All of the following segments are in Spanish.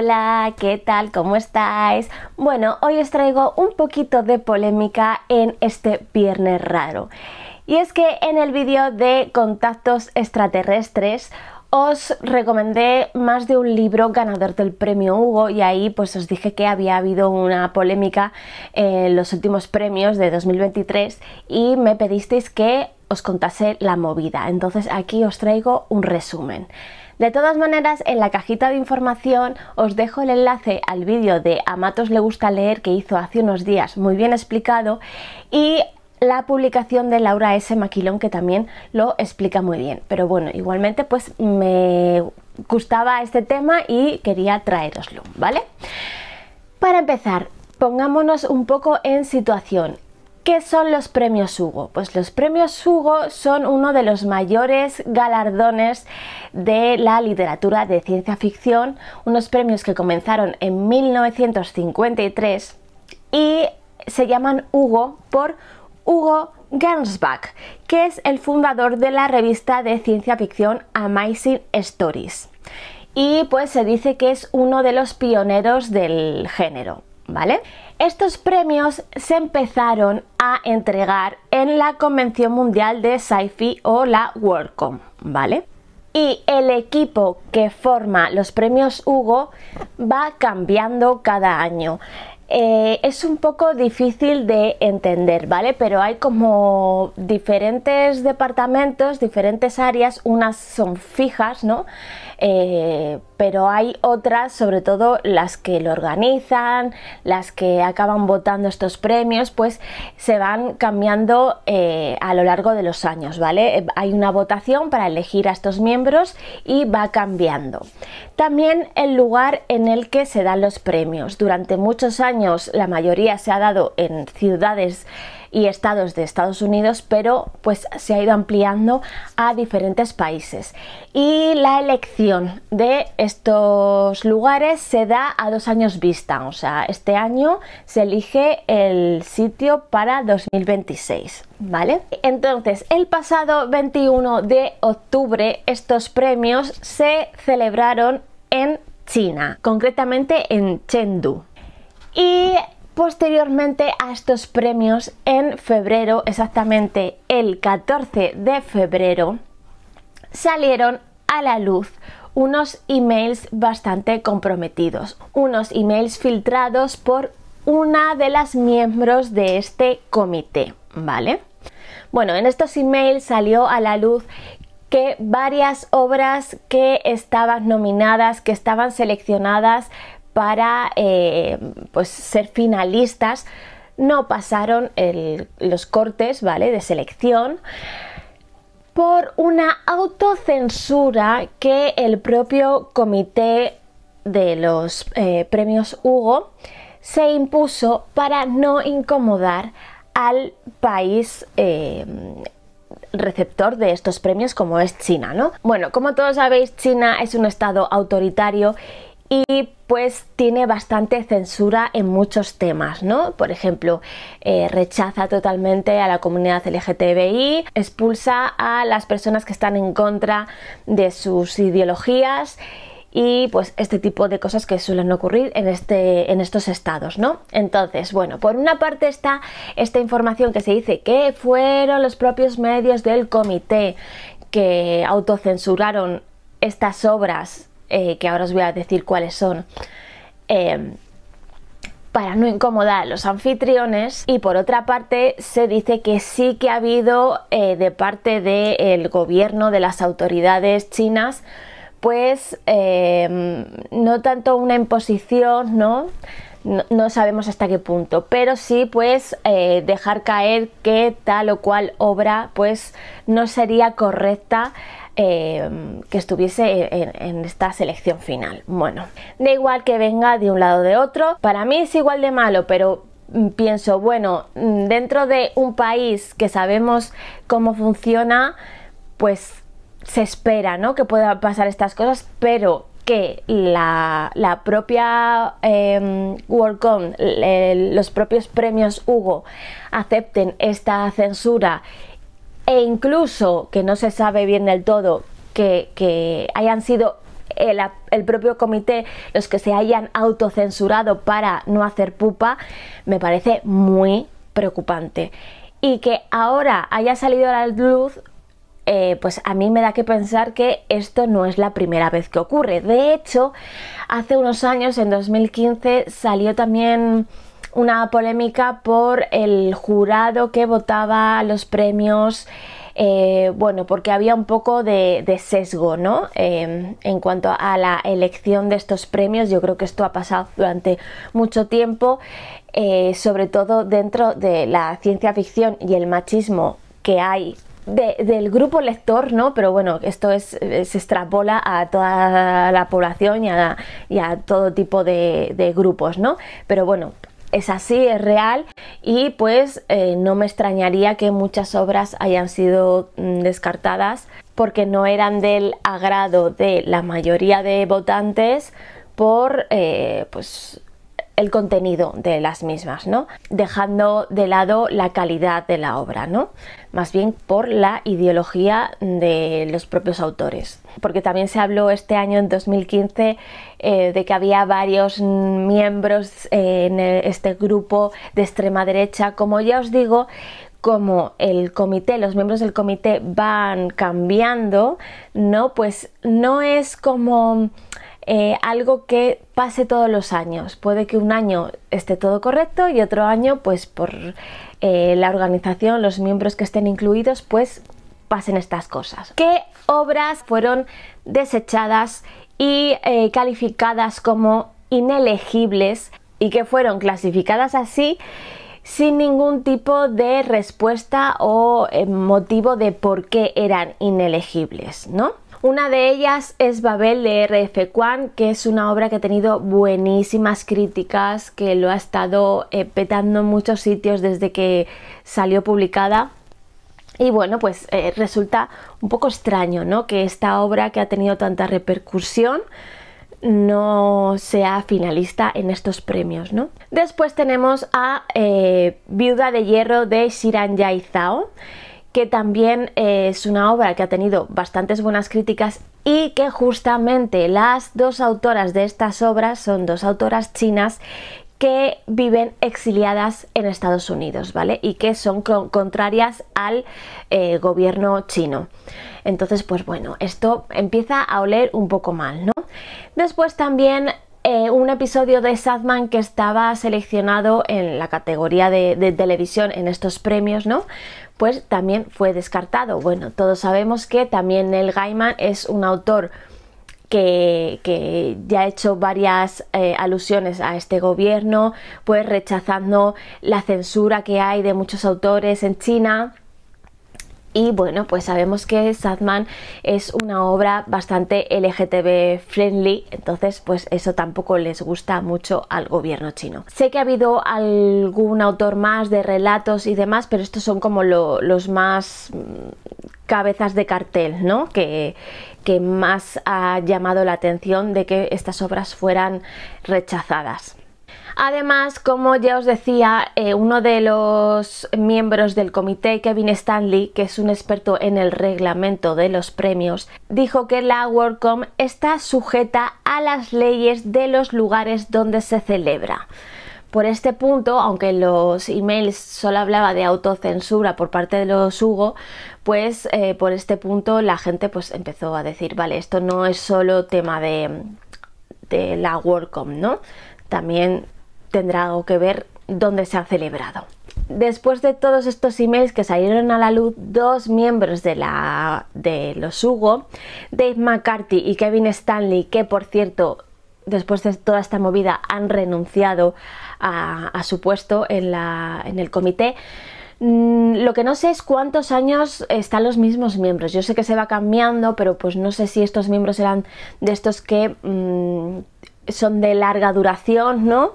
Hola, ¿qué tal? ¿Cómo estáis? Bueno, hoy os traigo un poquito de polémica en este viernes raro. Y es que en el vídeo de contactos extraterrestres os recomendé más de un libro ganador del premio Hugo y ahí pues os dije que había habido una polémica en los últimos premios de 2023 y me pedisteis que os contase la movida. Entonces aquí os traigo un resumen. De todas maneras, en la cajita de información os dejo el enlace al vídeo de Amatos le gusta leer que hizo hace unos días, muy bien explicado, y la publicación de Laura S. Maquilón que también lo explica muy bien. Pero bueno, igualmente pues me gustaba este tema y quería traeroslo, ¿vale? Para empezar, pongámonos un poco en situación. ¿Qué son los premios Hugo? Pues los premios Hugo son uno de los mayores galardones de la literatura de ciencia ficción, unos premios que comenzaron en 1953 y se llaman Hugo por Hugo Gernsback, que es el fundador de la revista de ciencia ficción Amazing Stories. Y pues se dice que es uno de los pioneros del género. ¿vale? Estos premios se empezaron a entregar en la Convención Mundial de Sci-Fi o la WorldCom, ¿vale? Y el equipo que forma los premios Hugo va cambiando cada año. Eh, es un poco difícil de entender, ¿vale? Pero hay como diferentes departamentos, diferentes áreas, unas son fijas, ¿no? Eh, pero hay otras, sobre todo las que lo organizan, las que acaban votando estos premios, pues se van cambiando eh, a lo largo de los años, ¿vale? Eh, hay una votación para elegir a estos miembros y va cambiando. También el lugar en el que se dan los premios. Durante muchos años la mayoría se ha dado en ciudades y estados de Estados Unidos, pero pues se ha ido ampliando a diferentes países. Y la elección de estos lugares se da a dos años vista, o sea, este año se elige el sitio para 2026, ¿vale? Entonces, el pasado 21 de octubre estos premios se celebraron en China, concretamente en Chengdu. Y posteriormente a estos premios, en febrero, exactamente el 14 de febrero, salieron a la luz unos emails bastante comprometidos, unos emails filtrados por una de las miembros de este comité, ¿vale? Bueno, en estos emails salió a la luz que varias obras que estaban nominadas, que estaban seleccionadas para eh, pues ser finalistas, no pasaron los cortes, ¿vale? De selección por una autocensura que el propio comité de los eh, premios Hugo se impuso para no incomodar al país eh, receptor de estos premios como es China, ¿no? Bueno, como todos sabéis, China es un estado autoritario y pues tiene bastante censura en muchos temas, ¿no? Por ejemplo, eh, rechaza totalmente a la comunidad LGTBI, expulsa a las personas que están en contra de sus ideologías y pues este tipo de cosas que suelen ocurrir en, este, en estos estados, ¿no? Entonces, bueno, por una parte está esta información que se dice que fueron los propios medios del comité que autocensuraron estas obras eh, que ahora os voy a decir cuáles son, eh, para no incomodar a los anfitriones. Y por otra parte, se dice que sí que ha habido eh, de parte del gobierno, de las autoridades chinas, pues no tanto una imposición, ¿no? No, sabemos hasta qué punto, pero sí pues dejar caer que tal o cual obra pues no sería correcta Em, que estuviese en, esta selección final. Bueno, da igual que venga de un lado de otro, para mí es igual de malo, pero mm, pienso, bueno, mm, dentro de un país que sabemos cómo funciona, pues se espera, ¿no? Que puedan pasar estas cosas, pero que la, propia eh, em, WorldCon, los propios premios Hugo acepten esta censura e incluso que no se sabe bien del todo que, hayan sido el, propio comité los que se hayan autocensurado para no hacer pupa, me parece muy preocupante. Y que ahora haya salido a la luz, eh, pues a mí me da que pensar que esto no es la primera vez que ocurre. De hecho, hace unos años, en 2015, salió también una polémica por el jurado que votaba los premios, eh, bueno, porque había un poco de, sesgo, ¿no? Em, en cuanto a la elección de estos premios, yo creo que esto ha pasado durante mucho tiempo, eh, sobre todo dentro de la ciencia ficción y el machismo que hay del grupo lector, ¿no? Pero bueno, esto se extrapola a toda la población y a, todo tipo de, de, grupos, ¿no? Pero bueno, es así, es real y pues eh, no me extrañaría que muchas obras hayan sido mm, descartadas porque no eran del agrado de la mayoría de votantes por eh, pues, el contenido de las mismas, ¿no? Dejando de lado la calidad de la obra, ¿no? Más bien por la ideología de los propios autores porque también se habló este año, en 2015, eh, de que había varios miembros eh, en este grupo de extrema derecha. Como ya os digo, como el comité, los miembros del comité van cambiando, ¿no? Pues no es como eh, algo que pase todos los años. Puede que un año esté todo correcto y otro año, pues por la organización, los miembros que estén incluidos, pues pasen estas cosas. ¿Qué obras fueron desechadas y eh, calificadas como inelegibles y que fueron clasificadas así sin ningún tipo de respuesta o eh, motivo de por qué eran inelegibles, ¿no? Una de ellas es Babel de R.F. Kwan, que es una obra que ha tenido buenísimas críticas, que lo ha estado eh, petando en muchos sitios desde que salió publicada. Y bueno, pues eh, resulta un poco extraño, ¿no? Que esta obra que ha tenido tanta repercusión no sea finalista en estos premios, ¿no? Después tenemos a eh, Viuda de Hierro de Shiran Yai Zhao, que también eh, es una obra que ha tenido bastantes buenas críticas y que justamente las dos autoras de estas obras son dos autoras chinas que viven exiliadas en Estados Unidos, ¿vale? Y que son contrarias al eh, gobierno chino. Entonces, pues bueno, esto empieza a oler un poco mal, ¿no? Después también eh, un episodio de Sadman que estaba seleccionado en la categoría de, televisión en estos premios, ¿no? Pues también fue descartado. Bueno, todos sabemos que también El Gaiman es un autor que, ya ha hecho varias eh, alusiones a este gobierno, pues rechazando la censura que hay de muchos autores en China y bueno, pues sabemos que Sadman es una obra bastante LGTB friendly, entonces pues eso tampoco les gusta mucho al gobierno chino. Sé que ha habido algún autor más de relatos y demás, pero estos son como los más mm, cabezas de cartel, ¿no? Que, que más ha llamado la atención de que estas obras fueran rechazadas. Además, como ya os decía, eh, uno de los miembros del comité, Kevin Stanley, que es un experto en el reglamento de los premios, dijo que la WorldCom está sujeta a las leyes de los lugares donde se celebra. Por este punto, aunque los emails solo hablaba de autocensura por parte de los Hugo, pues eh, por este punto la gente pues empezó a decir, vale, esto no es solo tema de, de la WorldCom, ¿no? también tendrá algo que ver dónde se ha celebrado. Después de todos estos emails que salieron a la luz, dos miembros de, la, de los Hugo, Dave McCarthy y Kevin Stanley, que por cierto, después de toda esta movida han renunciado a, su puesto en, la, en el comité, mm, lo que no sé es cuántos años están los mismos miembros. Yo sé que se va cambiando, pero pues no sé si estos miembros eran de estos que mm, son de larga duración, ¿no?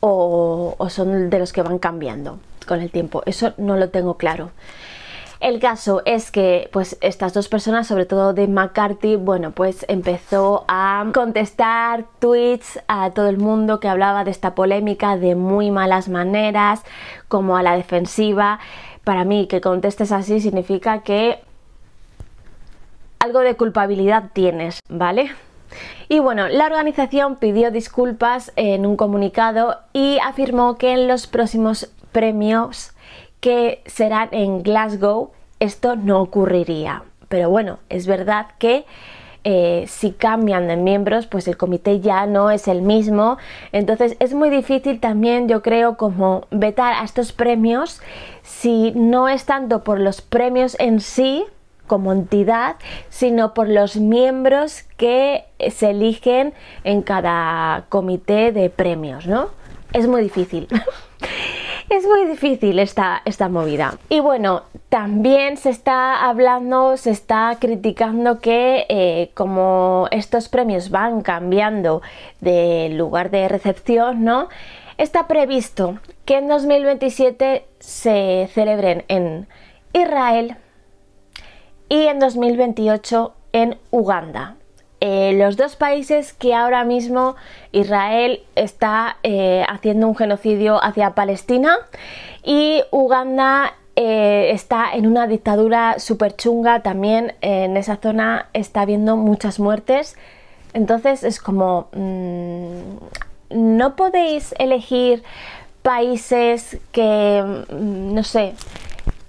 O, son de los que van cambiando con el tiempo. Eso no lo tengo claro. El caso es que pues estas dos personas, sobre todo de McCarthy, bueno, pues empezó a contestar tweets a todo el mundo que hablaba de esta polémica de muy malas maneras, como a la defensiva. Para mí que contestes así significa que algo de culpabilidad tienes, ¿vale? Y bueno, la organización pidió disculpas en un comunicado y afirmó que en los próximos premios que serán en Glasgow esto no ocurriría. Pero bueno, es verdad que eh, si cambian de miembros, pues el comité ya no es el mismo. Entonces es muy difícil también, yo creo, como vetar a estos premios si no es tanto por los premios en sí, como entidad, sino por los miembros que se eligen en cada comité de premios, ¿no? Es muy difícil. es muy difícil esta, esta movida. Y bueno, también se está hablando, se está criticando que eh, como estos premios van cambiando de lugar de recepción, ¿no? Está previsto que en 2027 se celebren en Israel, y en 2028 en Uganda. Eh, los dos países que ahora mismo Israel está eh, haciendo un genocidio hacia Palestina y Uganda eh, está en una dictadura súper chunga también en esa zona está habiendo muchas muertes entonces es como mm, no podéis elegir países que mm, no sé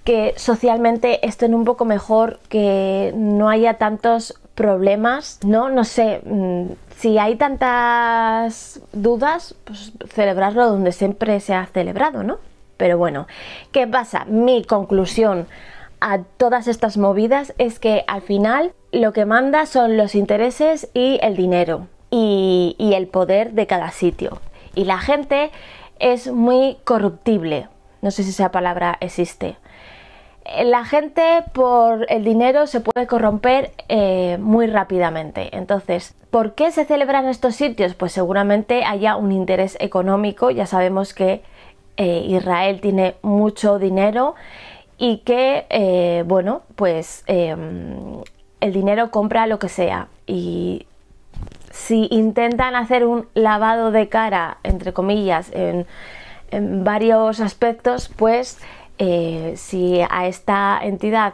que socialmente estén un poco mejor, que no haya tantos problemas, ¿no? No sé, mm, si hay tantas dudas, pues celebrarlo donde siempre se ha celebrado, ¿no? Pero bueno, ¿qué pasa? Mi conclusión a todas estas movidas es que al final lo que manda son los intereses y el dinero y el poder de cada sitio. Y la gente es muy corruptible. No sé si esa palabra existe la gente por el dinero se puede corromper eh, muy rápidamente. Entonces, ¿por qué se celebran estos sitios? Pues seguramente haya un interés económico. Ya sabemos que eh, Israel tiene mucho dinero y que, eh, bueno, pues em, el dinero compra lo que sea. Y si intentan hacer un lavado de cara, entre comillas, en varios aspectos, pues eh, si a esta entidad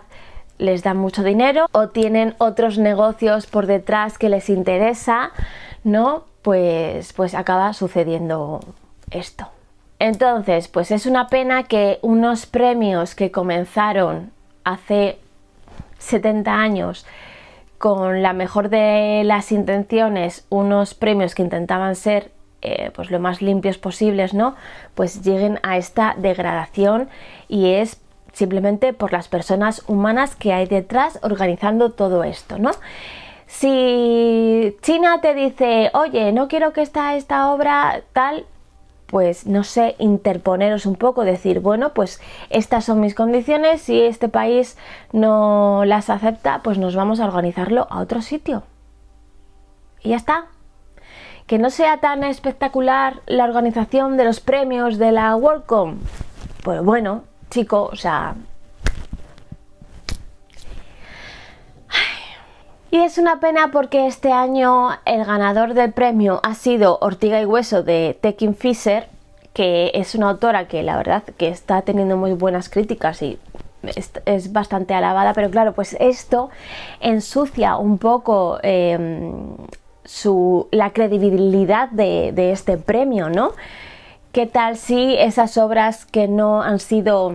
les dan mucho dinero o tienen otros negocios por detrás que les interesa, ¿no? Pues, pues acaba sucediendo esto. Entonces, pues es una pena que unos premios que comenzaron hace 70 años con la mejor de las intenciones, unos premios que intentaban ser eh, pues lo más limpios posibles, ¿no? Pues lleguen a esta degradación y es simplemente por las personas humanas que hay detrás organizando todo esto, ¿no? Si China te dice, oye, no quiero que está esta obra tal, pues no sé, interponeros un poco, decir, bueno, pues estas son mis condiciones, si este país no las acepta, pues nos vamos a organizarlo a otro sitio. Y ya está que no sea tan espectacular la organización de los premios de la WorldCom. Pues bueno, chico, o sea... Y es una pena porque este año el ganador del premio ha sido Ortiga y Hueso de Tekin Fisher, que es una autora que la verdad que está teniendo muy buenas críticas y es, bastante alabada, pero claro, pues esto ensucia un poco em, la credibilidad de, este premio, ¿no? ¿Qué tal si esas obras que no han sido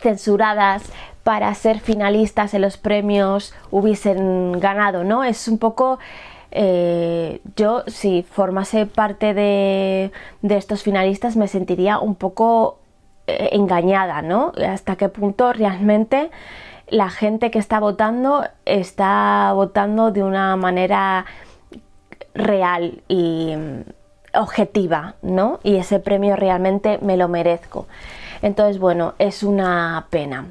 censuradas para ser finalistas en los premios hubiesen ganado, ¿no? Es un poco... Eh, yo si formase parte de, estos finalistas me sentiría un poco eh, engañada, ¿no? Hasta qué punto realmente la gente que está votando está votando de una manera real y mm, objetiva, ¿no? Y ese premio realmente me lo merezco. Entonces, bueno, es una pena.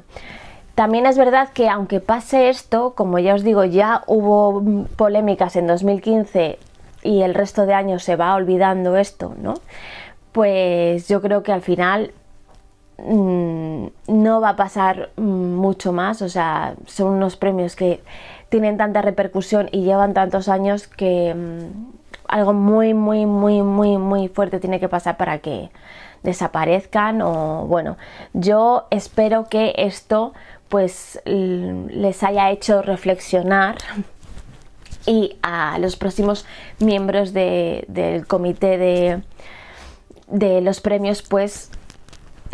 También es verdad que aunque pase esto, como ya os digo, ya hubo mm, polémicas en 2015 y el resto de años se va olvidando esto, ¿no? Pues yo creo que al final mm, no va a pasar mucho más, o sea, son unos premios que tienen tanta repercusión y llevan tantos años que mm, algo muy, muy, muy, muy, muy fuerte tiene que pasar para que desaparezcan o bueno, yo espero que esto pues les haya hecho reflexionar y a los próximos miembros del comité de, de los premios pues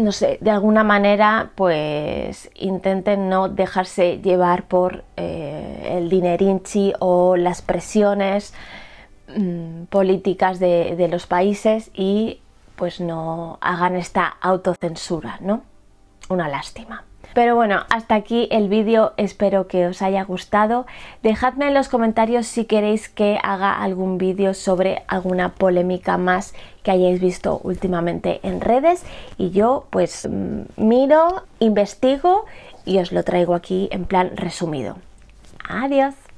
no sé, de alguna manera pues intenten no dejarse llevar por eh, el dinerinchi o las presiones mm, políticas de, de, los países y pues no hagan esta autocensura, ¿no? Una lástima. Pero bueno, hasta aquí el vídeo, espero que os haya gustado. Dejadme en los comentarios si queréis que haga algún vídeo sobre alguna polémica más que hayáis visto últimamente en redes y yo pues mm, miro, investigo y os lo traigo aquí en plan resumido. Adiós.